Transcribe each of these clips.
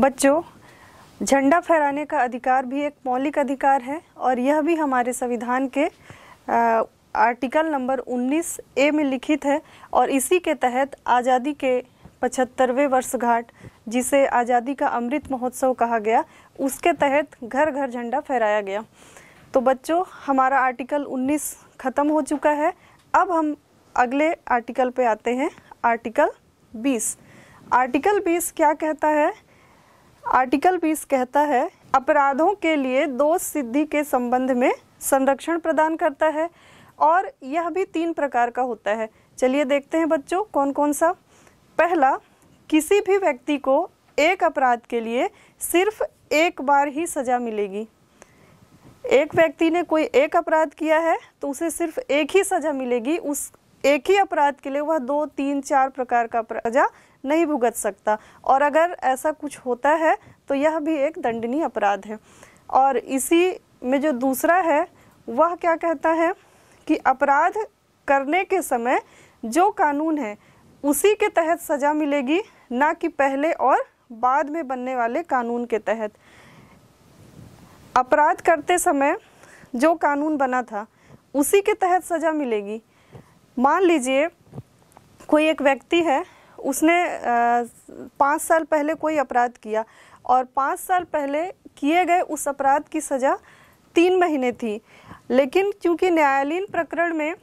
बच्चों झंडा फहराने का अधिकार भी एक मौलिक अधिकार है और यह भी हमारे संविधान के आ, आर्टिकल नंबर 19 ए में लिखित है और इसी के तहत आज़ादी के पचहत्तरवें वर्षगांठ जिसे आज़ादी का अमृत महोत्सव कहा गया उसके तहत घर घर झंडा फहराया गया तो बच्चों हमारा आर्टिकल 19 ख़त्म हो चुका है अब हम अगले आर्टिकल पे आते हैं आर्टिकल 20 आर्टिकल 20 क्या कहता है आर्टिकल 20 कहता है अपराधों के लिए दो सिद्धि के संबंध में संरक्षण प्रदान करता है और यह भी तीन प्रकार का होता है चलिए देखते हैं बच्चों कौन कौन सा पहला किसी भी व्यक्ति को एक अपराध के लिए सिर्फ एक बार ही सजा मिलेगी एक व्यक्ति ने कोई एक अपराध किया है तो उसे सिर्फ एक ही सजा मिलेगी उस एक ही अपराध के लिए वह दो तीन चार प्रकार का सजा नहीं भुगत सकता और अगर ऐसा कुछ होता है तो यह भी एक दंडनीय अपराध है और इसी में जो दूसरा है वह क्या कहता है कि अपराध करने के समय जो कानून है उसी के तहत सजा मिलेगी ना कि पहले और बाद में बनने वाले कानून के तहत अपराध करते समय जो कानून बना था उसी के तहत सजा मिलेगी मान लीजिए कोई एक व्यक्ति है उसने पाँच साल पहले कोई अपराध किया और पाँच साल पहले किए गए उस अपराध की सज़ा तीन महीने थी लेकिन क्योंकि न्यायालयीन प्रकरण में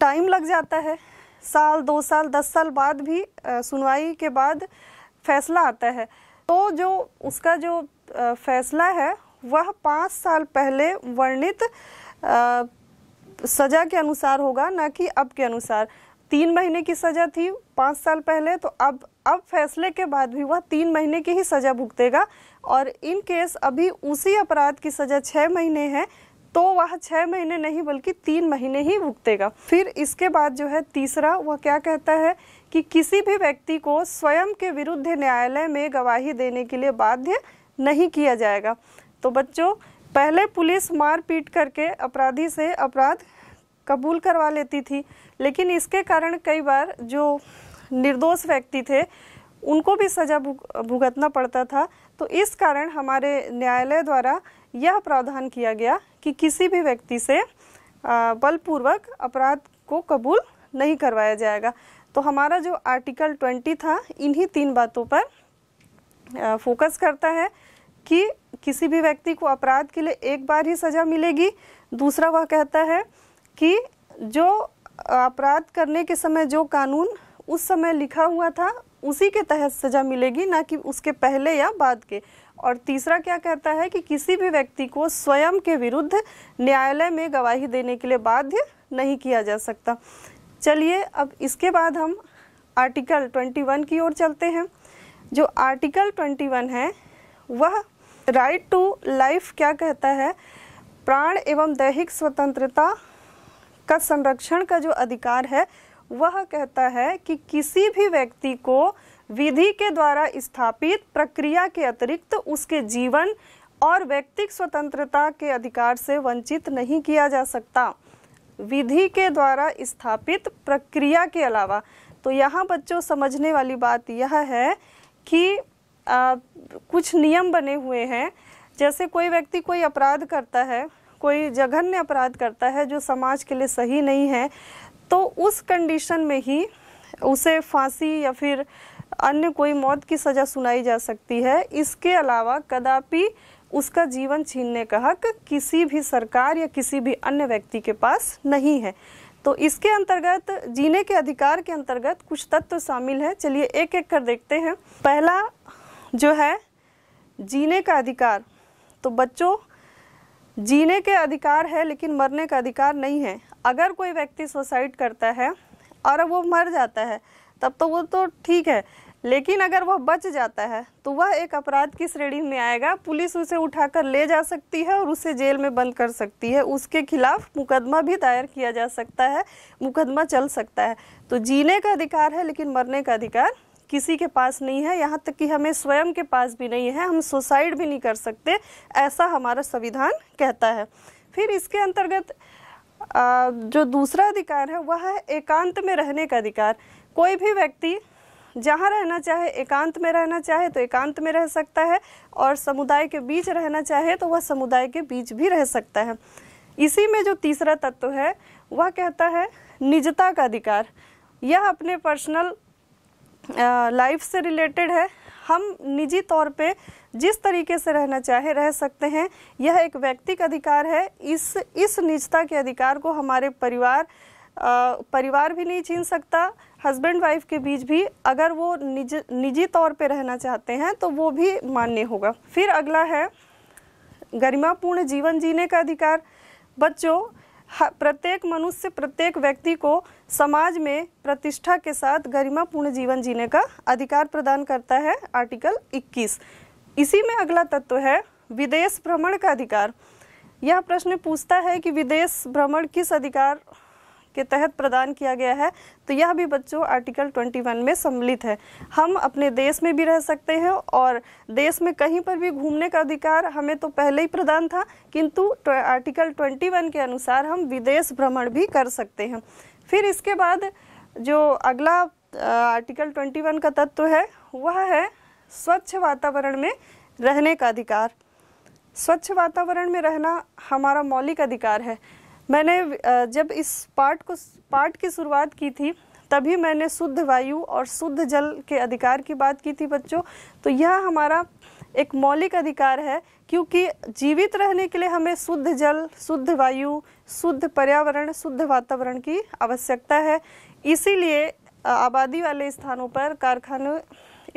टाइम लग जाता है साल दो साल दस साल बाद भी सुनवाई के बाद फैसला आता है तो जो उसका जो फैसला है वह पाँच साल पहले वर्णित सज़ा के अनुसार होगा ना कि अब के अनुसार तीन महीने की सज़ा थी पाँच साल पहले तो अब अब फैसले के बाद भी वह तीन महीने की ही सज़ा भुगतेगा और इन केस अभी उसी अपराध की सज़ा छः महीने है तो वह छः महीने नहीं बल्कि तीन महीने ही भुगतेगा फिर इसके बाद जो है तीसरा वह क्या कहता है कि किसी भी व्यक्ति को स्वयं के विरुद्ध न्यायालय में गवाही देने के लिए बाध्य नहीं किया जाएगा तो बच्चों पहले पुलिस मारपीट करके अपराधी से अपराध कबूल करवा लेती थी लेकिन इसके कारण कई बार जो निर्दोष व्यक्ति थे उनको भी सजा भुगतना पड़ता था तो इस कारण हमारे न्यायालय द्वारा यह प्रावधान किया गया कि किसी भी व्यक्ति से बलपूर्वक अपराध को कबूल नहीं करवाया जाएगा तो हमारा जो आर्टिकल 20 था इन्हीं तीन बातों पर फोकस करता है कि किसी भी व्यक्ति को अपराध के लिए एक बार ही सज़ा मिलेगी दूसरा वह कहता है कि जो अपराध करने के समय जो कानून उस समय लिखा हुआ था उसी के तहत सजा मिलेगी ना कि उसके पहले या बाद के और तीसरा क्या कहता है कि किसी भी व्यक्ति को स्वयं के विरुद्ध न्यायालय में गवाही देने के लिए बाध्य नहीं किया जा सकता चलिए अब इसके बाद हम आर्टिकल 21 की ओर चलते हैं जो आर्टिकल 21 है वह राइट टू लाइफ क्या कहता है प्राण एवं दैहिक स्वतंत्रता का संरक्षण का जो अधिकार है वह कहता है कि किसी भी व्यक्ति को विधि के द्वारा स्थापित प्रक्रिया के अतिरिक्त उसके जीवन और व्यक्तिक स्वतंत्रता के अधिकार से वंचित नहीं किया जा सकता विधि के द्वारा स्थापित प्रक्रिया के अलावा तो यहाँ बच्चों समझने वाली बात यह है कि आ, कुछ नियम बने हुए हैं जैसे कोई व्यक्ति कोई अपराध करता है कोई जघन्य अपराध करता है जो समाज के लिए सही नहीं है तो उस कंडीशन में ही उसे फांसी या फिर अन्य कोई मौत की सज़ा सुनाई जा सकती है इसके अलावा कदापि उसका जीवन छीनने का हक किसी भी सरकार या किसी भी अन्य व्यक्ति के पास नहीं है तो इसके अंतर्गत जीने के अधिकार के अंतर्गत कुछ तत्व शामिल है चलिए एक एक कर देखते हैं पहला जो है जीने का अधिकार तो बच्चों जीने के अधिकार है लेकिन मरने का अधिकार नहीं है अगर कोई व्यक्ति सुसाइड करता है और वो मर जाता है तब तो वो तो ठीक है लेकिन अगर वह बच जाता है तो वह एक अपराध की श्रेणी में आएगा पुलिस उसे उठाकर ले जा सकती है और उसे जेल में बंद कर सकती है उसके खिलाफ मुकदमा भी दायर किया जा सकता है मुकदमा चल सकता है तो जीने का अधिकार है लेकिन मरने का अधिकार किसी के पास नहीं है यहाँ तक कि हमें स्वयं के पास भी नहीं है हम सुसाइड भी नहीं कर सकते ऐसा हमारा संविधान कहता है फिर इसके अंतर्गत जो दूसरा अधिकार है वह है एकांत में रहने का अधिकार कोई भी व्यक्ति जहाँ रहना चाहे एकांत में रहना चाहे तो एकांत में रह सकता है और समुदाय के बीच रहना चाहे तो वह समुदाय के बीच भी रह सकता है इसी में जो तीसरा तत्व है वह कहता है निजता का अधिकार यह अपने पर्सनल लाइफ से रिलेटेड है हम निजी तौर पे जिस तरीके से रहना चाहे रह सकते हैं यह एक व्यक्ति का अधिकार है इस इस निजता के अधिकार को हमारे परिवार आ, परिवार भी नहीं छीन सकता हस्बैंड वाइफ के बीच भी अगर वो निज निजी तौर पे रहना चाहते हैं तो वो भी मान्य होगा फिर अगला है गरिमापूर्ण जीवन जीने का अधिकार बच्चों प्रत्येक मनुष्य प्रत्येक व्यक्ति को समाज में प्रतिष्ठा के साथ गरिमापूर्ण जीवन जीने का अधिकार प्रदान करता है आर्टिकल 21 इसी में अगला तत्व है विदेश भ्रमण का अधिकार यह प्रश्न पूछता है कि विदेश भ्रमण किस अधिकार के तहत प्रदान किया गया है तो यह भी बच्चों आर्टिकल 21 में सम्मिलित है हम अपने देश में भी रह सकते हैं और देश में कहीं पर भी घूमने का अधिकार हमें तो पहले ही प्रदान था किंतु आर्टिकल 21 के अनुसार हम विदेश भ्रमण भी कर सकते हैं फिर इसके बाद जो अगला आर्टिकल ट्वेंटी का तत्व है वह है स्वच्छ वातावरण में रहने का अधिकार स्वच्छ वातावरण में रहना हमारा मौलिक अधिकार है मैंने जब इस पाठ को पाठ की शुरुआत की थी तभी मैंने शुद्ध वायु और शुद्ध जल के अधिकार की बात की थी बच्चों तो यह हमारा एक मौलिक अधिकार है क्योंकि जीवित रहने के लिए हमें शुद्ध जल शुद्ध वायु शुद्ध पर्यावरण शुद्ध वातावरण की आवश्यकता है इसीलिए आबादी वाले स्थानों पर कारखाने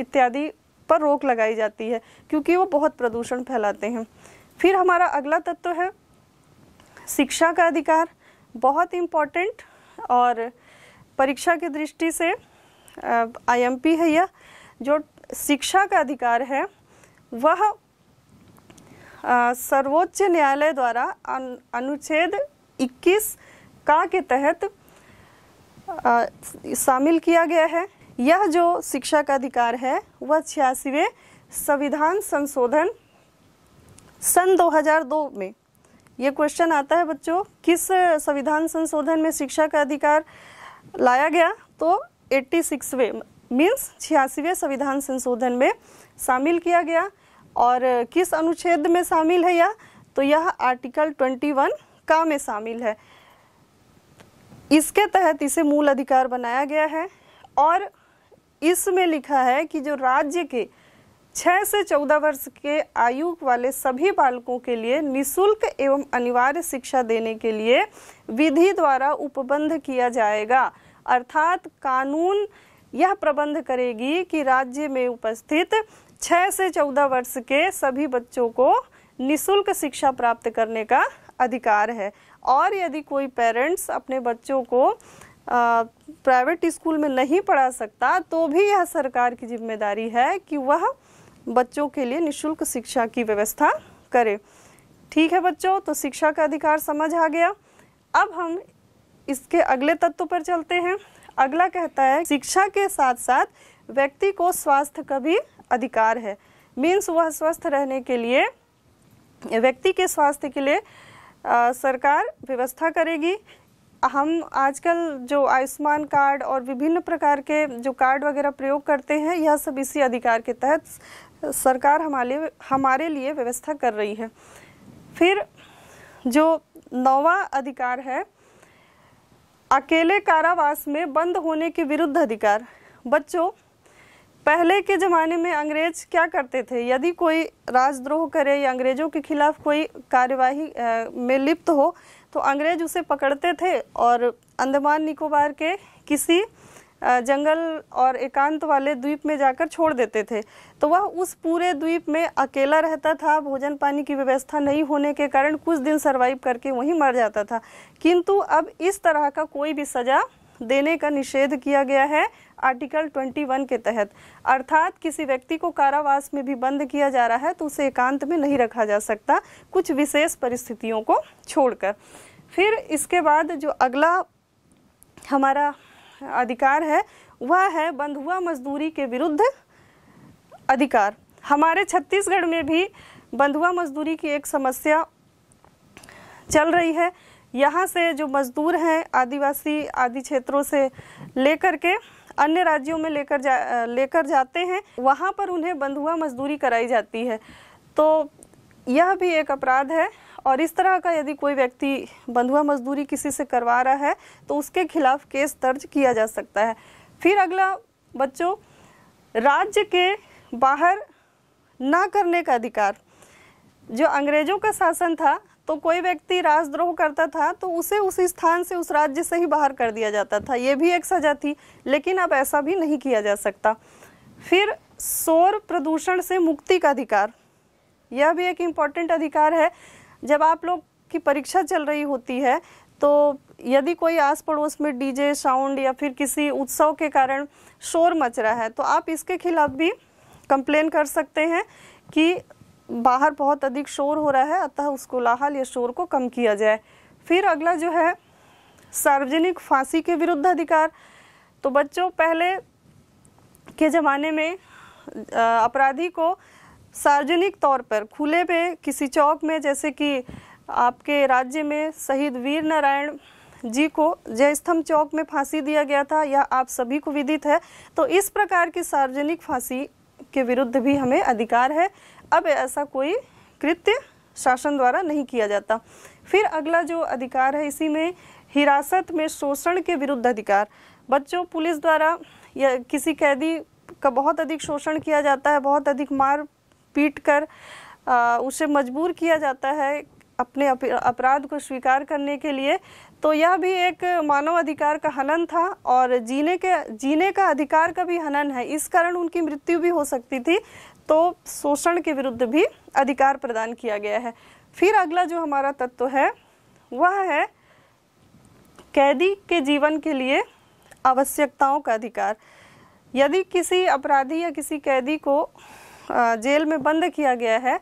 इत्यादि पर रोक लगाई जाती है क्योंकि वो बहुत प्रदूषण फैलाते हैं फिर हमारा अगला तत्व है शिक्षा का अधिकार बहुत इम्पॉर्टेंट और परीक्षा की दृष्टि से आईएमपी है यह जो शिक्षा का अधिकार है वह सर्वोच्च न्यायालय द्वारा अनुच्छेद 21 का के तहत शामिल किया गया है यह जो शिक्षा का अधिकार है वह छियासीवें संविधान संशोधन सन 2002 में ये क्वेश्चन आता है बच्चों किस संविधान संशोधन में शिक्षा का अधिकार लाया गया तो एट्टी सिक्सवें मीन्स छियासीवें संविधान संशोधन में शामिल किया गया और किस अनुच्छेद में शामिल है यह तो यह आर्टिकल 21 का में शामिल है इसके तहत इसे मूल अधिकार बनाया गया है और इसमें लिखा है कि जो राज्य के छः से चौदह वर्ष के आयु वाले सभी बालकों के लिए निशुल्क एवं अनिवार्य शिक्षा देने के लिए विधि द्वारा उपबंध किया जाएगा अर्थात कानून यह प्रबंध करेगी कि राज्य में उपस्थित छः से चौदह वर्ष के सभी बच्चों को निशुल्क शिक्षा प्राप्त करने का अधिकार है और यदि कोई पेरेंट्स अपने बच्चों को प्राइवेट स्कूल में नहीं पढ़ा सकता तो भी यह सरकार की जिम्मेदारी है कि वह बच्चों के लिए निशुल्क शिक्षा की व्यवस्था करे ठीक है बच्चों तो शिक्षा का अधिकार समझ आ गया अब हम इसके अगले तत्व पर चलते हैं अगला कहता है शिक्षा के साथ साथ व्यक्ति को स्वास्थ्य का भी अधिकार है मीन्स वह स्वस्थ रहने के लिए व्यक्ति के स्वास्थ्य के लिए आ, सरकार व्यवस्था करेगी हम आजकल जो आयुष्मान कार्ड और विभिन्न प्रकार के जो कार्ड वगैरह प्रयोग करते हैं यह सब इसी अधिकार के तहत सरकार हमारे हमारे लिए व्यवस्था कर रही है फिर जो नौवा अधिकार है अकेले कारावास में बंद होने के विरुद्ध अधिकार बच्चों पहले के ज़माने में अंग्रेज क्या करते थे यदि कोई राजद्रोह करे या अंग्रेज़ों के खिलाफ कोई कार्यवाही में लिप्त हो तो अंग्रेज उसे पकड़ते थे और अंदमान निकोबार के किसी जंगल और एकांत वाले द्वीप में जाकर छोड़ देते थे तो वह उस पूरे द्वीप में अकेला रहता था भोजन पानी की व्यवस्था नहीं होने के कारण कुछ दिन सर्वाइव करके वहीं मर जाता था किंतु अब इस तरह का कोई भी सज़ा देने का निषेध किया गया है आर्टिकल 21 के तहत अर्थात किसी व्यक्ति को कारावास में भी बंद किया जा रहा है तो उसे एकांत में नहीं रखा जा सकता कुछ विशेष परिस्थितियों को छोड़कर फिर इसके बाद जो अगला हमारा अधिकार है वह है बंधुआ मजदूरी के विरुद्ध अधिकार हमारे छत्तीसगढ़ में भी बंधुआ मजदूरी की एक समस्या चल रही है यहाँ से जो मजदूर हैं आदिवासी आदि क्षेत्रों से लेकर के अन्य राज्यों में लेकर जा लेकर जाते हैं वहाँ पर उन्हें बंधुआ मजदूरी कराई जाती है तो यह भी एक अपराध है और इस तरह का यदि कोई व्यक्ति बंधुआ मजदूरी किसी से करवा रहा है तो उसके खिलाफ केस दर्ज किया जा सकता है फिर अगला बच्चों राज्य के बाहर ना करने का अधिकार जो अंग्रेजों का शासन था तो कोई व्यक्ति राजद्रोह करता था तो उसे उस स्थान से उस राज्य से ही बाहर कर दिया जाता था ये भी एक सजा थी लेकिन अब ऐसा भी नहीं किया जा सकता फिर शोर प्रदूषण से मुक्ति का अधिकार यह भी एक इम्पॉर्टेंट अधिकार है जब आप लोग की परीक्षा चल रही होती है तो यदि कोई आस पड़ोस में डीजे साउंड या फिर किसी उत्सव के कारण शोर मच रहा है तो आप इसके खिलाफ भी कंप्लेन कर सकते हैं कि बाहर बहुत अधिक शोर हो रहा है अतः उस कोलाहल या शोर को कम किया जाए फिर अगला जो है सार्वजनिक फांसी के विरुद्ध अधिकार तो बच्चों पहले के ज़माने में अपराधी को सार्वजनिक तौर पर खुले में किसी चौक में जैसे कि आपके राज्य में शहीद वीर नारायण जी को जयस्तंभ चौक में फांसी दिया गया था या आप सभी को विदित है तो इस प्रकार की सार्वजनिक फांसी के विरुद्ध भी हमें अधिकार है अब ऐसा कोई कृत्य शासन द्वारा नहीं किया जाता फिर अगला जो अधिकार है इसी में हिरासत में शोषण के विरुद्ध अधिकार बच्चों पुलिस द्वारा या किसी कैदी का बहुत अधिक शोषण किया जाता है बहुत अधिक मार पीट कर आ, उसे मजबूर किया जाता है अपने अपराध को स्वीकार करने के लिए तो यह भी एक मानव अधिकार का हनन था और जीने के जीने का अधिकार का भी हनन है इस कारण उनकी मृत्यु भी हो सकती थी तो शोषण के विरुद्ध भी अधिकार प्रदान किया गया है फिर अगला जो हमारा तत्व है वह है कैदी के जीवन के लिए आवश्यकताओं का अधिकार यदि किसी अपराधी या किसी कैदी को जेल में बंद किया गया है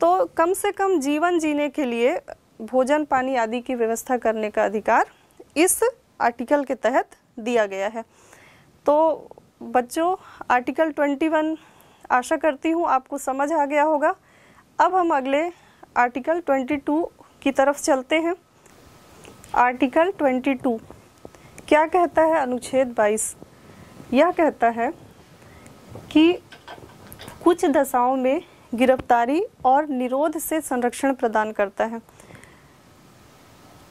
तो कम से कम जीवन जीने के लिए भोजन पानी आदि की व्यवस्था करने का अधिकार इस आर्टिकल के तहत दिया गया है तो बच्चों आर्टिकल 21 आशा करती हूँ आपको समझ आ गया होगा अब हम अगले आर्टिकल 22 की तरफ चलते हैं आर्टिकल 22 क्या कहता है अनुच्छेद 22 यह कहता है कि कुछ दशाओं में गिरफ्तारी और निरोध से संरक्षण प्रदान करता है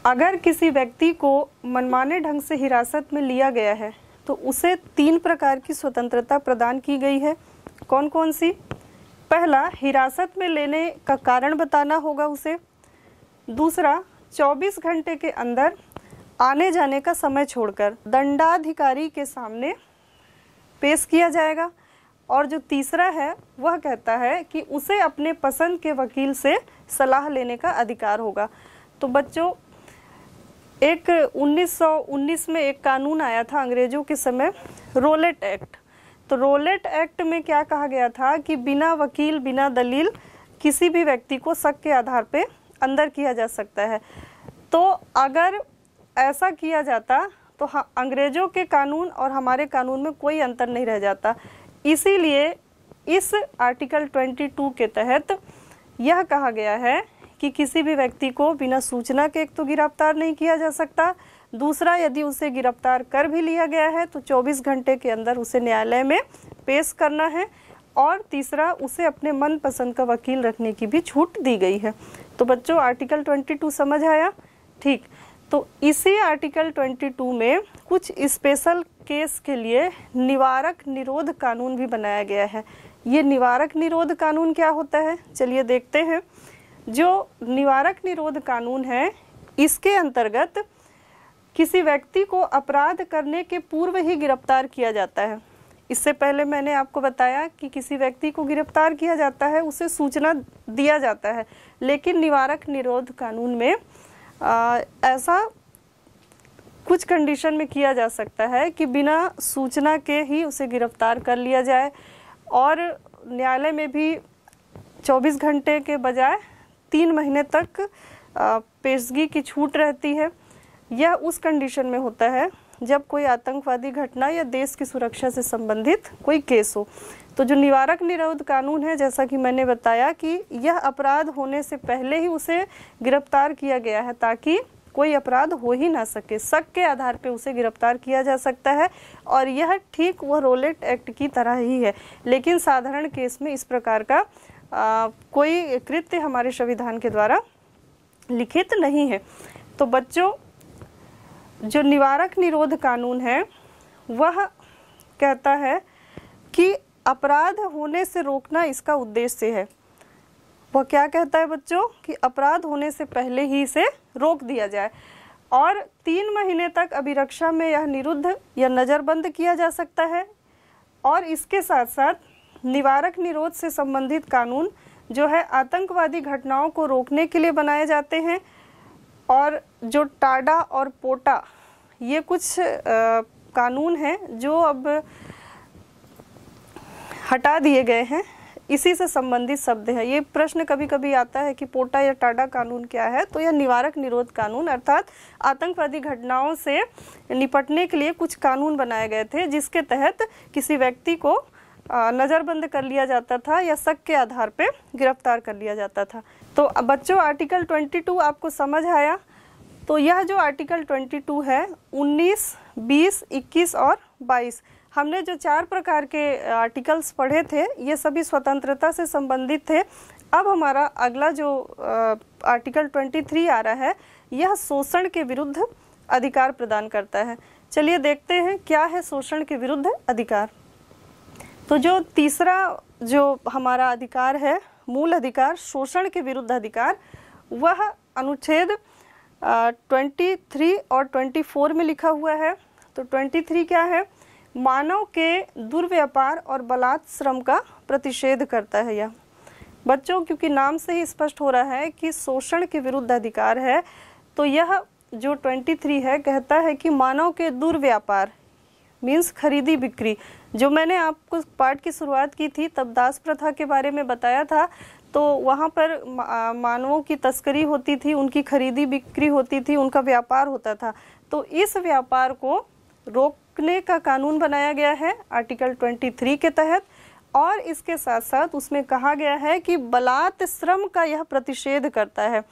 अगर किसी व्यक्ति को मनमाने ढंग से हिरासत में लिया गया है तो उसे तीन प्रकार की स्वतंत्रता प्रदान की गई है कौन कौन सी पहला हिरासत में लेने का कारण बताना होगा उसे दूसरा 24 घंटे के अंदर आने जाने का समय छोड़कर दंडाधिकारी के सामने पेश किया जाएगा और जो तीसरा है वह कहता है कि उसे अपने पसंद के वकील से सलाह लेने का अधिकार होगा तो बच्चों एक 1919 में एक कानून आया था अंग्रेजों के समय रोलेट एक्ट तो रोलेट एक्ट में क्या कहा गया था कि बिना वकील बिना दलील किसी भी व्यक्ति को शक के आधार पे अंदर किया जा सकता है तो अगर ऐसा किया जाता तो अंग्रेज़ों के कानून और हमारे कानून में कोई अंतर नहीं रह जाता इसीलिए इस आर्टिकल 22 के तहत यह कहा गया है कि किसी भी व्यक्ति को बिना सूचना के एक तो गिरफ्तार नहीं किया जा सकता दूसरा यदि उसे गिरफ्तार कर भी लिया गया है तो 24 घंटे के अंदर उसे न्यायालय में पेश करना है और तीसरा उसे अपने मनपसंद का वकील रखने की भी छूट दी गई है तो बच्चों आर्टिकल 22 समझ आया ठीक तो इसी आर्टिकल 22 में कुछ स्पेशल केस के लिए निवारक निरोध कानून भी बनाया गया है ये निवारक निरोध कानून क्या होता है चलिए देखते हैं जो निवारक निरोध कानून है इसके अंतर्गत किसी व्यक्ति को अपराध करने के पूर्व ही गिरफ्तार किया जाता है इससे पहले मैंने आपको बताया कि किसी व्यक्ति को गिरफ्तार किया जाता है उसे सूचना दिया जाता है लेकिन निवारक निरोध कानून में आ, ऐसा कुछ कंडीशन में किया जा सकता है कि बिना सूचना के ही उसे गिरफ्तार कर लिया जाए और न्यायालय में भी 24 घंटे के बजाय तीन महीने तक पेशगी की छूट रहती है यह उस कंडीशन में होता है जब कोई आतंकवादी घटना या देश की सुरक्षा से संबंधित कोई केस हो तो जो निवारक निरोध कानून है जैसा कि मैंने बताया कि यह अपराध होने से पहले ही उसे गिरफ्तार किया गया है ताकि कोई अपराध हो ही ना सके शक के आधार पर उसे गिरफ्तार किया जा सकता है और यह ठीक वह रोलेट एक्ट की तरह ही है लेकिन साधारण केस में इस प्रकार का आ, कोई कृत्य हमारे संविधान के द्वारा लिखित नहीं है तो बच्चों जो निवारक निरोध कानून है वह कहता है कि अपराध होने से रोकना इसका उद्देश्य है वह क्या कहता है बच्चों कि अपराध होने से पहले ही इसे रोक दिया जाए और तीन महीने तक अभिरक्षा में यह निरुद्ध या नज़रबंद किया जा सकता है और इसके साथ साथ निवारक निरोध से संबंधित कानून जो है आतंकवादी घटनाओं को रोकने के लिए बनाए जाते हैं और जो टाडा और पोटा ये कुछ आ, कानून हैं जो अब हटा दिए गए हैं इसी से संबंधित शब्द है ये प्रश्न कभी कभी आता है कि पोटा या टाडा कानून क्या है तो यह निवारक निरोध कानून अर्थात आतंकवादी घटनाओं से निपटने के लिए कुछ कानून बनाए गए थे जिसके तहत किसी व्यक्ति को नज़रबंद कर लिया जाता था या शक के आधार पे गिरफ्तार कर लिया जाता था तो बच्चों आर्टिकल 22 आपको समझ आया तो यह जो आर्टिकल 22 है 19, 20, 21 और 22 हमने जो चार प्रकार के आर्टिकल्स पढ़े थे ये सभी स्वतंत्रता से संबंधित थे अब हमारा अगला जो आर्टिकल 23 आ रहा है यह शोषण के विरुद्ध अधिकार प्रदान करता है चलिए देखते हैं क्या है शोषण के विरुद्ध अधिकार तो जो तीसरा जो हमारा अधिकार है मूल अधिकार शोषण के विरुद्ध अधिकार वह अनुच्छेद ट्वेंटी थ्री और ट्वेंटी फोर में लिखा हुआ है तो ट्वेंटी थ्री क्या है मानव के दुर्व्यापार और बलात् श्रम का प्रतिषेध करता है यह बच्चों क्योंकि नाम से ही स्पष्ट हो रहा है कि शोषण के विरुद्ध अधिकार है तो यह जो 23 है कहता है कि मानव के दुर्व्यापार मीन्स खरीदी बिक्री जो मैंने आपको पाठ की शुरुआत की थी तब दास प्रथा के बारे में बताया था तो वहाँ पर मानवों की तस्करी होती थी उनकी खरीदी बिक्री होती थी उनका व्यापार होता था तो इस व्यापार को रोकने का कानून बनाया गया है आर्टिकल 23 के तहत और इसके साथ साथ उसमें कहा गया है कि बलात् श्रम का यह प्रतिषेध करता है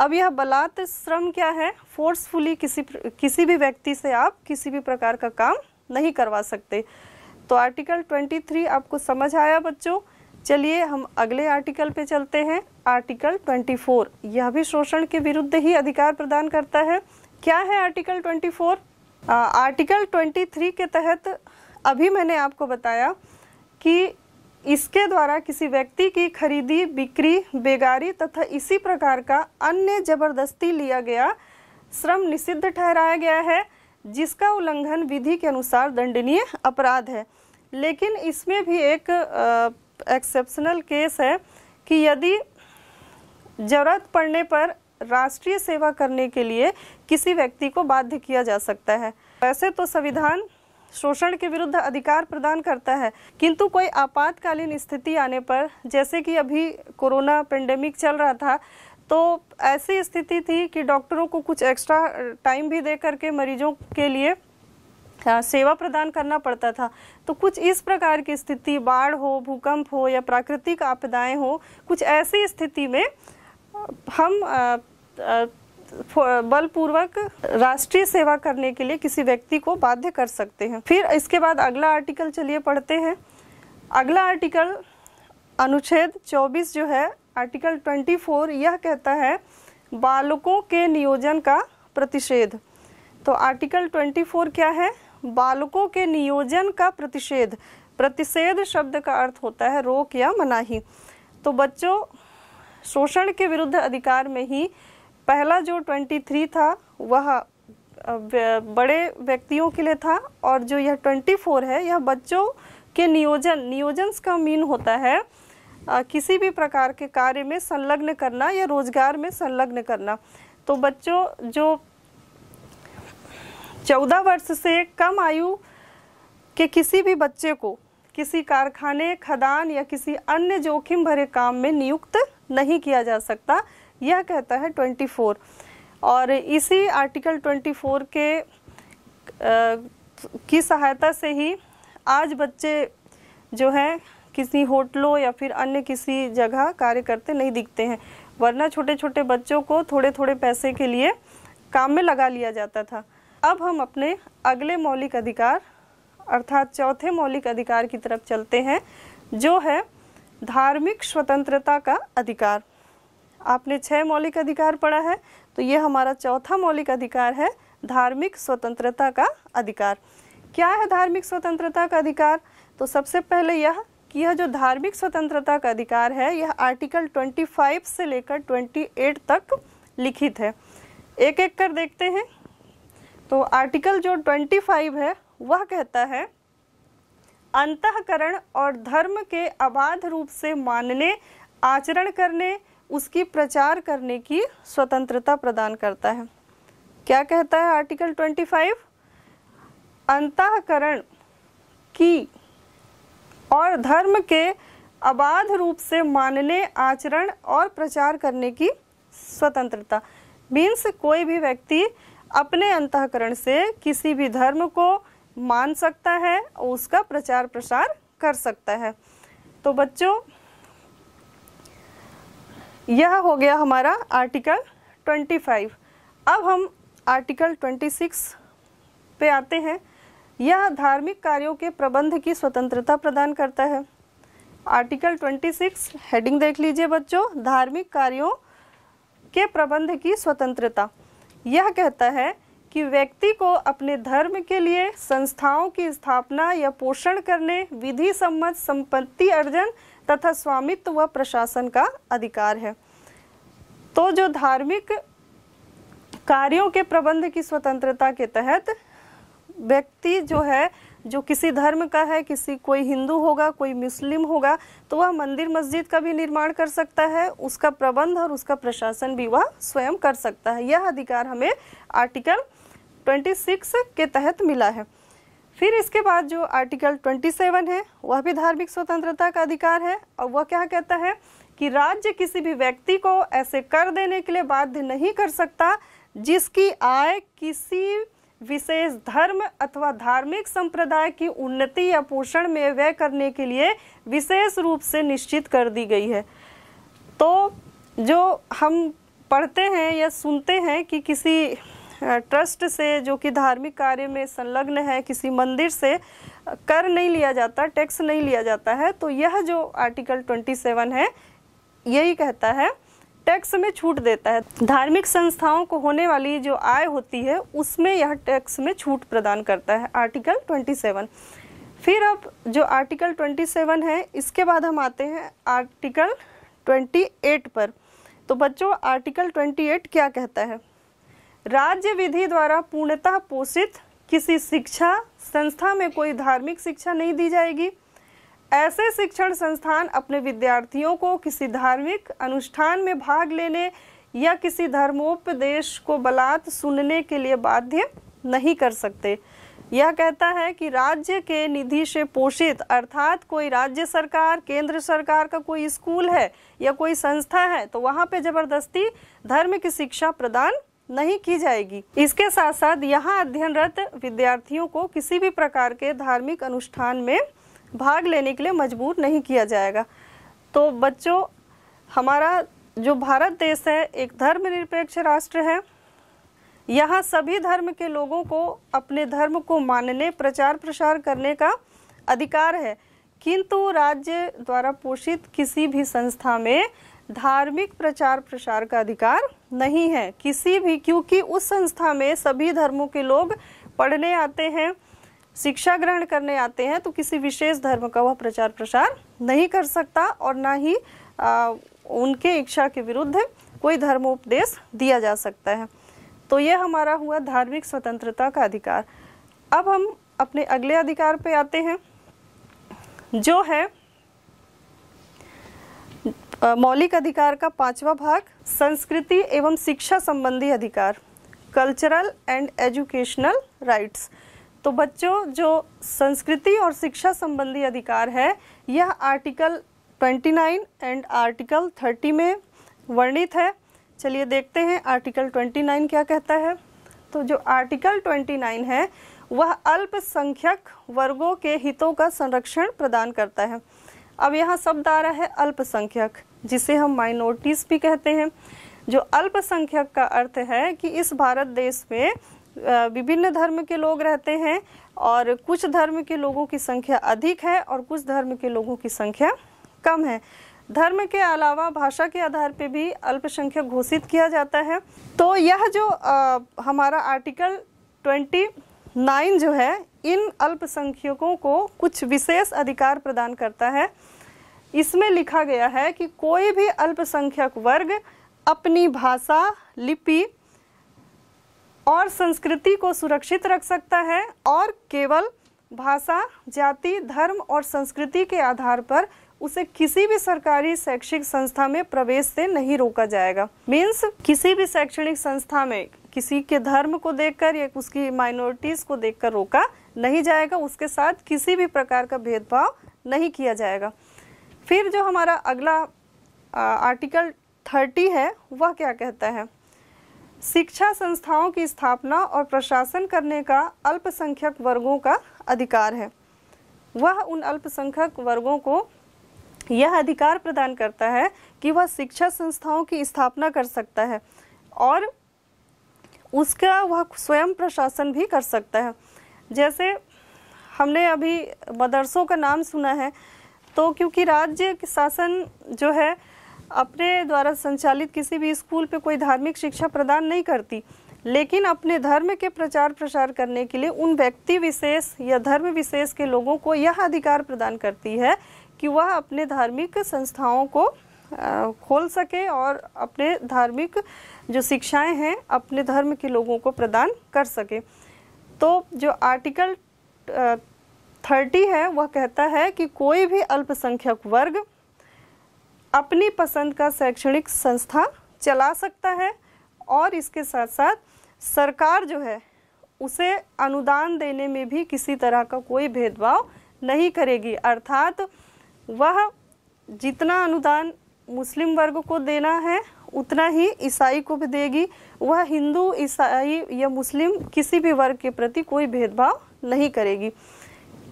अब यह बलात् श्रम क्या है फोर्सफुली किसी किसी भी व्यक्ति से आप किसी भी प्रकार का काम नहीं करवा सकते तो आर्टिकल 23 आपको समझ आया बच्चों चलिए हम अगले आर्टिकल पे चलते हैं आर्टिकल 24 यह भी शोषण के विरुद्ध ही अधिकार प्रदान करता है क्या है आर्टिकल 24 फोर आर्टिकल 23 के तहत अभी मैंने आपको बताया कि इसके द्वारा किसी व्यक्ति की खरीदी बिक्री बेगारी तथा इसी प्रकार का अन्य जबरदस्ती लिया गया श्रम निषिद्ध ठहराया गया है जिसका उल्लंघन विधि के अनुसार दंडनीय अपराध है लेकिन इसमें भी एक एक्सेप्शनल केस है कि यदि ज़रूरत पड़ने पर राष्ट्रीय सेवा करने के लिए किसी व्यक्ति को बाध्य किया जा सकता है वैसे तो संविधान शोषण के विरुद्ध अधिकार प्रदान करता है किंतु कोई आपातकालीन स्थिति आने पर जैसे कि अभी कोरोना पेंडेमिक चल रहा था तो ऐसी स्थिति थी कि डॉक्टरों को कुछ एक्स्ट्रा टाइम भी दे करके मरीजों के लिए सेवा प्रदान करना पड़ता था तो कुछ इस प्रकार की स्थिति बाढ़ हो भूकंप हो या प्राकृतिक आपदाएं हो कुछ ऐसी स्थिति में हम बलपूर्वक राष्ट्रीय सेवा करने के लिए किसी व्यक्ति को बाध्य कर सकते हैं फिर इसके बाद अगला आर्टिकल चलिए पढ़ते हैं अगला आर्टिकल अनुच्छेद 24 जो है आर्टिकल 24 यह कहता है बालकों के नियोजन का प्रतिषेध तो आर्टिकल 24 क्या है बालकों के नियोजन का प्रतिषेध प्रतिषेध शब्द का अर्थ होता है रोक या मनाही तो बच्चों शोषण के विरुद्ध अधिकार में ही पहला जो 23 था वह बड़े व्यक्तियों के लिए था और जो यह 24 है यह बच्चों के नियोजन नियोजन का मीन होता है किसी भी प्रकार के कार्य में संलग्न करना या रोजगार में संलग्न करना तो बच्चों जो चौदह वर्ष से कम आयु के किसी भी बच्चे को किसी कारखाने खदान या किसी अन्य जोखिम भरे काम में नियुक्त नहीं किया जा सकता यह कहता है 24 और इसी आर्टिकल 24 के आ, की सहायता से ही आज बच्चे जो हैं किसी होटलों या फिर अन्य किसी जगह कार्य करते नहीं दिखते हैं वरना छोटे छोटे बच्चों को थोड़े थोड़े पैसे के लिए काम में लगा लिया जाता था अब हम अपने अगले मौलिक अधिकार अर्थात चौथे मौलिक अधिकार की तरफ चलते हैं जो है धार्मिक स्वतंत्रता का अधिकार आपने छह मौलिक अधिकार पढ़ा है तो ये हमारा चौथा मौलिक अधिकार है धार्मिक स्वतंत्रता का अधिकार क्या है धार्मिक स्वतंत्रता का अधिकार तो सबसे पहले यह कि यह जो धार्मिक स्वतंत्रता का अधिकार है यह आर्टिकल 25 से लेकर 28 तक लिखित है एक एक कर देखते हैं तो आर्टिकल जो 25 है वह कहता है अंतकरण और धर्म के अबाध रूप से मानने आचरण करने उसकी प्रचार करने की स्वतंत्रता प्रदान करता है क्या कहता है आर्टिकल 25 अंतकरण की और धर्म के अबाध रूप से मानने आचरण और प्रचार करने की स्वतंत्रता मीन्स कोई भी व्यक्ति अपने अंतकरण से किसी भी धर्म को मान सकता है और उसका प्रचार प्रसार कर सकता है तो बच्चों यह हो गया हमारा आर्टिकल 25 अब हम आर्टिकल 26 पे आते हैं यह धार्मिक कार्यों के प्रबंध की स्वतंत्रता प्रदान करता है आर्टिकल 26 हेडिंग देख लीजिए बच्चों धार्मिक कार्यों के प्रबंध की स्वतंत्रता यह कहता है कि व्यक्ति को अपने धर्म के लिए संस्थाओं की स्थापना या पोषण करने विधि सम्मत संपत्ति अर्जन तथा स्वामित्व व प्रशासन का अधिकार है तो जो धार्मिक कार्यों के प्रबंध की स्वतंत्रता के तहत व्यक्ति जो है जो किसी धर्म का है किसी कोई हिंदू होगा कोई मुस्लिम होगा तो वह मंदिर मस्जिद का भी निर्माण कर सकता है उसका प्रबंध और उसका प्रशासन भी वह स्वयं कर सकता है यह अधिकार हमें आर्टिकल 26 के तहत मिला है फिर इसके बाद जो आर्टिकल 27 है वह भी धार्मिक स्वतंत्रता का अधिकार है और वह क्या कहता है कि राज्य किसी भी व्यक्ति को ऐसे कर देने के लिए बाध्य नहीं कर सकता जिसकी आय किसी विशेष धर्म अथवा धार्मिक संप्रदाय की उन्नति या पोषण में व्यय करने के लिए विशेष रूप से निश्चित कर दी गई है तो जो हम पढ़ते हैं या सुनते हैं कि किसी ट्रस्ट से जो कि धार्मिक कार्य में संलग्न है किसी मंदिर से कर नहीं लिया जाता टैक्स नहीं लिया जाता है तो यह जो आर्टिकल 27 है यही कहता है टैक्स में छूट देता है धार्मिक संस्थाओं को होने वाली जो आय होती है उसमें यह टैक्स में छूट प्रदान करता है आर्टिकल 27 फिर अब जो आर्टिकल 27 है इसके बाद हम आते हैं आर्टिकल 28 पर तो बच्चों आर्टिकल 28 क्या कहता है राज्य विधि द्वारा पूर्णतः पोषित किसी शिक्षा संस्था में कोई धार्मिक शिक्षा नहीं दी जाएगी ऐसे शिक्षण संस्थान अपने विद्यार्थियों को किसी धार्मिक अनुष्ठान में भाग लेने या किसी धर्मोपदेश को बलात् सुनने के लिए बाध्य नहीं कर सकते यह कहता है कि राज्य के निधि से पोषित अर्थात कोई राज्य सरकार केंद्र सरकार का कोई स्कूल है या कोई संस्था है तो वहाँ पे जबरदस्ती धर्म की शिक्षा प्रदान नहीं की जाएगी इसके साथ साथ यहाँ अध्ययनरत विद्यार्थियों को किसी भी प्रकार के धार्मिक अनुष्ठान में भाग लेने के लिए मजबूर नहीं किया जाएगा तो बच्चों हमारा जो भारत देश है एक धर्मनिरपेक्ष राष्ट्र है यहाँ सभी धर्म के लोगों को अपने धर्म को मानने प्रचार प्रसार करने का अधिकार है किंतु राज्य द्वारा पोषित किसी भी संस्था में धार्मिक प्रचार प्रसार का अधिकार नहीं है किसी भी क्योंकि उस संस्था में सभी धर्मों के लोग पढ़ने आते हैं शिक्षा ग्रहण करने आते हैं तो किसी विशेष धर्म का वह प्रचार प्रसार नहीं कर सकता और ना ही आ, उनके इच्छा के विरुद्ध कोई धर्मोपदेश दिया जा सकता है तो यह हमारा हुआ धार्मिक स्वतंत्रता का अधिकार अब हम अपने अगले अधिकार पे आते हैं जो है मौलिक अधिकार का पांचवा भाग संस्कृति एवं शिक्षा संबंधी अधिकार कल्चरल एंड एजुकेशनल राइट्स तो बच्चों जो संस्कृति और शिक्षा संबंधी अधिकार है यह आर्टिकल 29 एंड आर्टिकल 30 में वर्णित है चलिए देखते हैं आर्टिकल 29 क्या कहता है तो जो आर्टिकल 29 है वह अल्पसंख्यक वर्गों के हितों का संरक्षण प्रदान करता है अब यहाँ शब्द आ रहा है अल्पसंख्यक जिसे हम माइनॉरिटीज़ भी कहते हैं जो अल्पसंख्यक का अर्थ है कि इस भारत देश में विभिन्न धर्म के लोग रहते हैं और कुछ धर्म के लोगों की संख्या अधिक है और कुछ धर्म के लोगों की संख्या कम है धर्म के अलावा भाषा के आधार पर भी अल्पसंख्यक घोषित किया जाता है तो यह जो आ, हमारा आर्टिकल 29 जो है इन अल्पसंख्यकों को कुछ विशेष अधिकार प्रदान करता है इसमें लिखा गया है कि कोई भी अल्पसंख्यक वर्ग अपनी भाषा लिपि और संस्कृति को सुरक्षित रख सकता है और केवल भाषा जाति धर्म और संस्कृति के आधार पर उसे किसी भी सरकारी शैक्षिक संस्था में प्रवेश से नहीं रोका जाएगा मीन्स किसी भी शैक्षणिक संस्था में किसी के धर्म को देखकर या उसकी माइनॉरिटीज को देखकर रोका नहीं जाएगा उसके साथ किसी भी प्रकार का भेदभाव नहीं किया जाएगा फिर जो हमारा अगला आ, आर्टिकल थर्टी है वह क्या कहता है शिक्षा संस्थाओं की स्थापना और प्रशासन करने का अल्पसंख्यक वर्गों का अधिकार है वह उन अल्पसंख्यक वर्गों को यह अधिकार प्रदान करता है कि वह शिक्षा संस्थाओं की स्थापना कर सकता है और उसका वह स्वयं प्रशासन भी कर सकता है जैसे हमने अभी मदरसों का नाम सुना है तो क्योंकि राज्य शासन जो है अपने द्वारा संचालित किसी भी स्कूल पे कोई धार्मिक शिक्षा प्रदान नहीं करती लेकिन अपने धर्म के प्रचार प्रसार करने के लिए उन व्यक्ति विशेष या धर्म विशेष के लोगों को यह अधिकार प्रदान करती है कि वह अपने धार्मिक संस्थाओं को खोल सके और अपने धार्मिक जो शिक्षाएं हैं अपने धर्म के लोगों को प्रदान कर सके तो जो आर्टिकल थर्टी है वह कहता है कि कोई भी अल्पसंख्यक वर्ग अपनी पसंद का शैक्षणिक संस्था चला सकता है और इसके साथ साथ सरकार जो है उसे अनुदान देने में भी किसी तरह का कोई भेदभाव नहीं करेगी अर्थात वह जितना अनुदान मुस्लिम वर्ग को देना है उतना ही ईसाई को भी देगी वह हिंदू ईसाई या मुस्लिम किसी भी वर्ग के प्रति कोई भेदभाव नहीं करेगी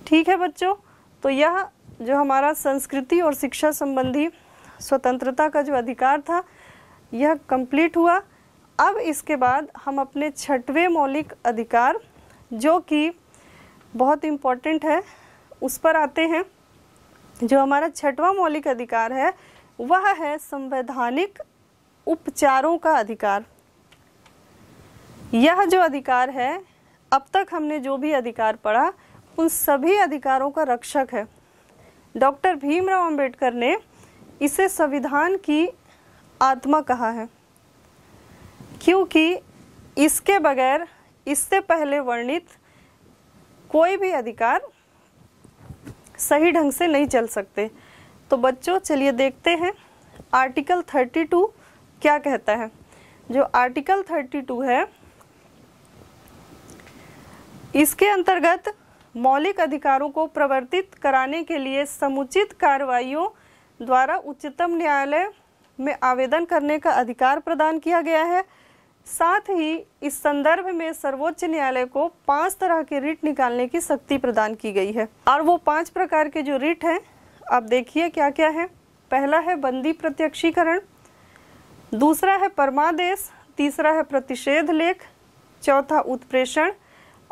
ठीक है बच्चों तो यह जो हमारा संस्कृति और शिक्षा संबंधी स्वतंत्रता का जो अधिकार था यह कंप्लीट हुआ अब इसके बाद हम अपने छठवें मौलिक अधिकार जो कि बहुत इम्पॉर्टेंट है उस पर आते हैं जो हमारा छठवां मौलिक अधिकार है वह है संवैधानिक उपचारों का अधिकार यह जो अधिकार है अब तक हमने जो भी अधिकार पढ़ा उन सभी अधिकारों का रक्षक है डॉक्टर भीमराव अंबेडकर ने इसे संविधान की आत्मा कहा है क्योंकि इसके बगैर इससे पहले वर्णित कोई भी अधिकार सही ढंग से नहीं चल सकते तो बच्चों चलिए देखते हैं आर्टिकल 32 क्या कहता है जो आर्टिकल 32 है इसके अंतर्गत मौलिक अधिकारों को प्रवर्तित कराने के लिए समुचित कार्रवाइयों द्वारा उच्चतम न्यायालय में आवेदन करने का अधिकार प्रदान किया गया है साथ ही इस संदर्भ में सर्वोच्च न्यायालय को पांच तरह के रिट निकालने की शक्ति प्रदान की गई है और वो पांच प्रकार के जो रिट हैं आप देखिए क्या क्या है पहला है बंदी प्रत्यक्षीकरण दूसरा है परमादेश तीसरा है प्रतिषेध लेख चौथा उत्प्रेषण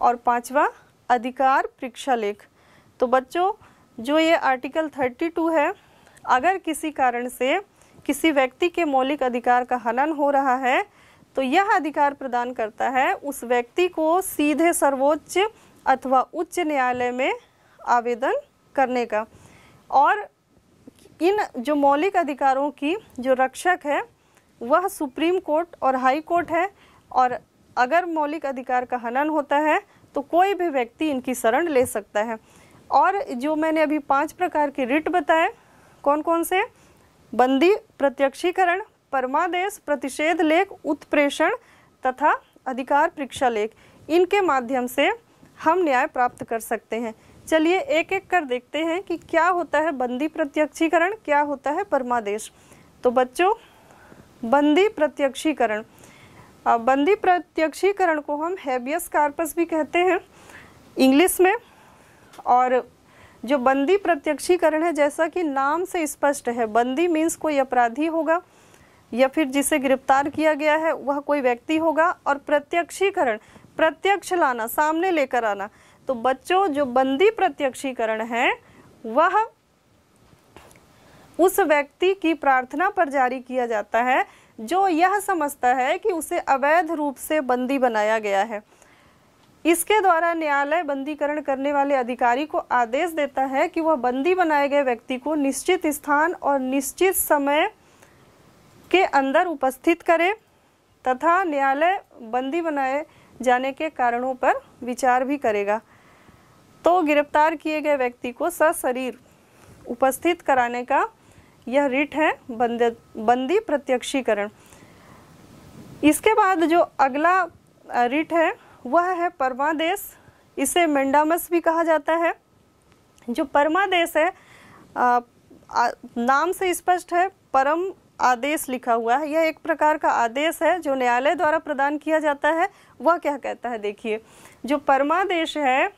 और पांचवा अधिकार परीक्षा लेख तो बच्चों जो ये आर्टिकल 32 है अगर किसी कारण से किसी व्यक्ति के मौलिक अधिकार का हनन हो रहा है तो यह अधिकार प्रदान करता है उस व्यक्ति को सीधे सर्वोच्च अथवा उच्च न्यायालय में आवेदन करने का और इन जो मौलिक अधिकारों की जो रक्षक है वह सुप्रीम कोर्ट और हाई कोर्ट है और अगर मौलिक अधिकार का हनन होता है तो कोई भी व्यक्ति इनकी शरण ले सकता है और जो मैंने अभी पांच प्रकार के रिट बताए कौन कौन से बंदी प्रत्यक्षीकरण परमादेश प्रतिषेध लेख उत्प्रेषण तथा अधिकार परीक्षा लेख इनके माध्यम से हम न्याय प्राप्त कर सकते हैं चलिए एक एक कर देखते हैं कि क्या होता है बंदी प्रत्यक्षीकरण क्या होता है परमादेश तो बच्चों बंदी प्रत्यक्षीकरण बंदी प्रत्यक्षीकरण को हम हैबियस कार्पस भी कहते हैं इंग्लिश में और जो बंदी प्रत्यक्षीकरण है जैसा कि नाम से स्पष्ट है बंदी मीन्स कोई अपराधी होगा या फिर जिसे गिरफ्तार किया गया है वह कोई व्यक्ति होगा और प्रत्यक्षीकरण प्रत्यक्ष लाना सामने लेकर आना तो बच्चों जो बंदी प्रत्यक्षीकरण है वह उस व्यक्ति की प्रार्थना पर जारी किया जाता है जो यह समझता है कि उसे अवैध रूप से बंदी बनाया गया है इसके द्वारा न्यायालय बंदीकरण करने वाले अधिकारी को आदेश देता है कि वह बंदी बनाए गए व्यक्ति को निश्चित स्थान और निश्चित समय के अंदर उपस्थित करे तथा न्यायालय बंदी बनाए जाने के कारणों पर विचार भी करेगा तो गिरफ्तार किए गए व्यक्ति को सशरीर उपस्थित कराने का यह रिट है बंद बंदी प्रत्यक्षीकरण इसके बाद जो अगला रिट है वह है परमादेश इसे मेंडामस भी कहा जाता है जो परमादेश है आ, आ, नाम से स्पष्ट है परम आदेश लिखा हुआ है यह एक प्रकार का आदेश है जो न्यायालय द्वारा प्रदान किया जाता है वह क्या कहता है देखिए जो परमादेश है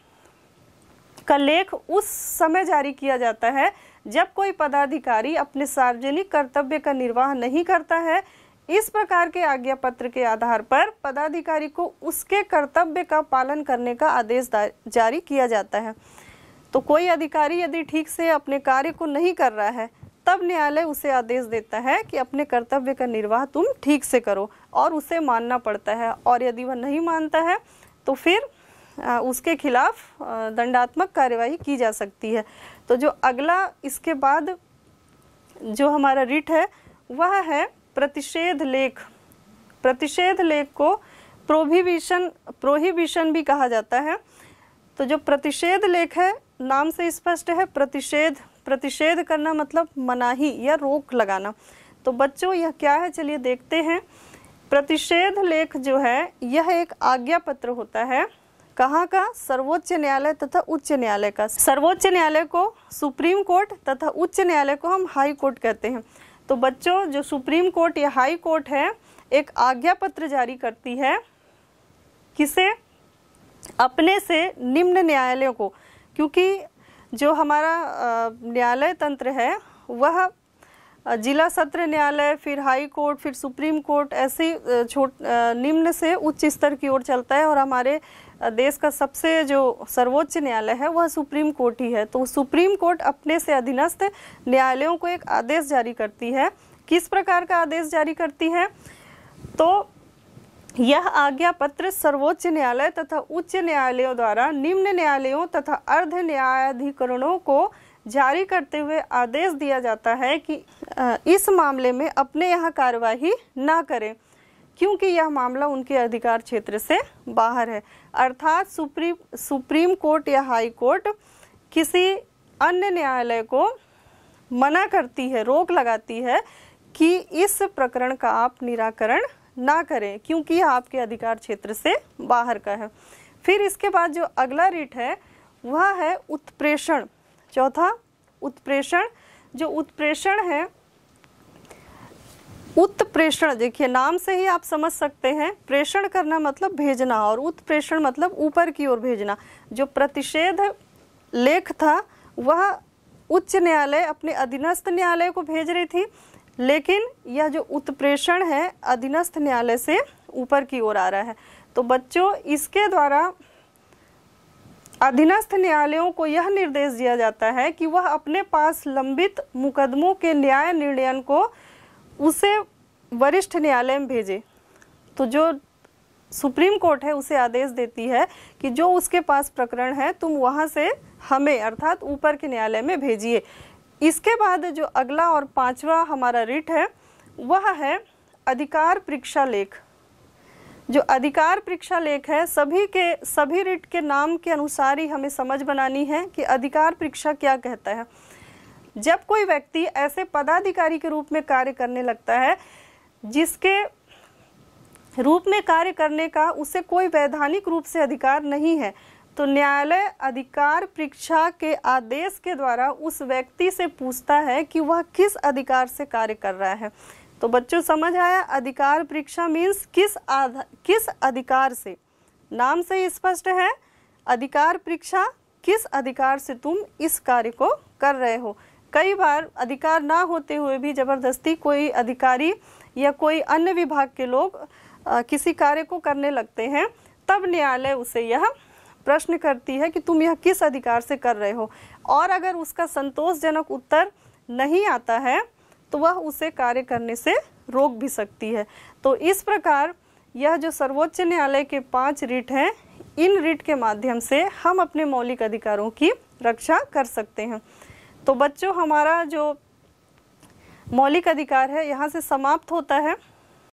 का लेख उस समय जारी किया जाता है जब कोई पदाधिकारी अपने सार्वजनिक कर्तव्य का निर्वाह नहीं करता है इस प्रकार के आज्ञा पत्र के आधार पर पदाधिकारी को उसके कर्तव्य का पालन करने का आदेश जारी किया जाता है तो कोई अधिकारी यदि ठीक से अपने कार्य को नहीं कर रहा है तब न्यायालय उसे आदेश देता है कि अपने कर्तव्य का निर्वाह तुम ठीक से करो और उसे मानना पड़ता है और यदि वह नहीं मानता है तो फिर उसके खिलाफ दंडात्मक कार्यवाही की जा सकती है तो जो अगला इसके बाद जो हमारा रिट है वह है प्रतिषेध लेख प्रतिषेध लेख को प्रोहिबिशन प्रोहिबिशन भी कहा जाता है तो जो प्रतिषेध लेख है नाम से स्पष्ट है प्रतिषेध प्रतिषेध करना मतलब मनाही या रोक लगाना तो बच्चों यह क्या है चलिए देखते हैं प्रतिषेध लेख जो है यह एक आज्ञा पत्र होता है कहाँ का सर्वोच्च न्यायालय तथा उच्च न्यायालय का सर्वोच्च न्यायालय को सुप्रीम कोर्ट तथा उच्च न्यायालय को हम हाई कोर्ट कहते हैं तो बच्चों जो सुप्रीम कोर्ट या हाई कोर्ट है एक आज्ञा पत्र जारी करती है किसे अपने से निम्न न्यायालयों को क्योंकि जो हमारा न्यायालय तंत्र है वह जिला सत्र न्यायालय फिर हाई कोर्ट फिर सुप्रीम कोर्ट ऐसे छोट निम्न से उच्च स्तर की ओर चलता है और हमारे देश का सबसे जो सर्वोच्च न्यायालय है वह सुप्रीम कोर्ट ही है तो सुप्रीम कोर्ट अपने से अधीनस्थ न्यायालयों को एक आदेश जारी करती है किस प्रकार का आदेश जारी करती है तो यह आज्ञा पत्र सर्वोच्च न्यायालय तथा उच्च न्यायालयों द्वारा निम्न न्यायालयों तथा अर्ध न्यायाधिकरणों को जारी करते हुए आदेश दिया जाता है कि इस मामले में अपने यहाँ कार्यवाही ना करें क्योंकि यह मामला उनके अधिकार क्षेत्र से बाहर है अर्थात सुप्रीम सुप्रीम कोर्ट या हाई कोर्ट किसी अन्य न्यायालय को मना करती है रोक लगाती है कि इस प्रकरण का आप निराकरण ना करें क्योंकि यह आपके अधिकार क्षेत्र से बाहर का है फिर इसके बाद जो अगला रिट है वह है उत्प्रेषण चौथा उत्प्रेषण जो उत्प्रेषण है उत्प्रेषण देखिए नाम से ही आप समझ सकते हैं प्रेषण करना मतलब भेजना और उत्प्रेषण मतलब ऊपर की ओर भेजना जो प्रतिषेध लेख था वह उच्च न्यायालय अपने अधीनस्थ न्यायालय को भेज रही थी लेकिन यह जो उत्प्रेषण है अधीनस्थ न्यायालय से ऊपर की ओर आ रहा है तो बच्चों इसके द्वारा अधीनस्थ न्यायालयों को यह निर्देश दिया जाता है कि वह अपने पास लंबित मुकदमों के न्याय निर्णयन को उसे वरिष्ठ न्यायालय में भेजे तो जो सुप्रीम कोर्ट है उसे आदेश देती है कि जो उसके पास प्रकरण है तुम वहाँ से हमें अर्थात ऊपर के न्यायालय में भेजिए इसके बाद जो अगला और पांचवा हमारा रिट है वह है अधिकार परीक्षा लेख जो अधिकार परीक्षा लेख है सभी के सभी रिट के नाम के अनुसार ही हमें समझ बनानी है कि अधिकार परीक्षा क्या कहता है जब कोई व्यक्ति ऐसे पदाधिकारी के रूप में कार्य करने लगता है जिसके रूप में कार्य करने का उसे कोई वैधानिक रूप से अधिकार नहीं है तो न्यायालय अधिकार परीक्षा के आदेश के द्वारा उस व्यक्ति से पूछता है कि वह किस अधिकार से कार्य कर रहा है तो बच्चों समझ आया अधिकार परीक्षा मीन्स किस आधा किस अधिकार से नाम से स्पष्ट है अधिकार परीक्षा किस अधिकार से तुम इस कार्य को कर रहे हो कई बार अधिकार ना होते हुए भी जबरदस्ती कोई अधिकारी या कोई अन्य विभाग के लोग आ, किसी कार्य को करने लगते हैं तब न्यायालय उसे यह प्रश्न करती है कि तुम यह किस अधिकार से कर रहे हो और अगर उसका संतोषजनक उत्तर नहीं आता है तो वह उसे कार्य करने से रोक भी सकती है तो इस प्रकार यह जो सर्वोच्च न्यायालय के पांच रिट हैं इन रिट के माध्यम से हम अपने मौलिक अधिकारों की रक्षा कर सकते हैं तो बच्चों हमारा जो मौलिक अधिकार है यहाँ से समाप्त होता है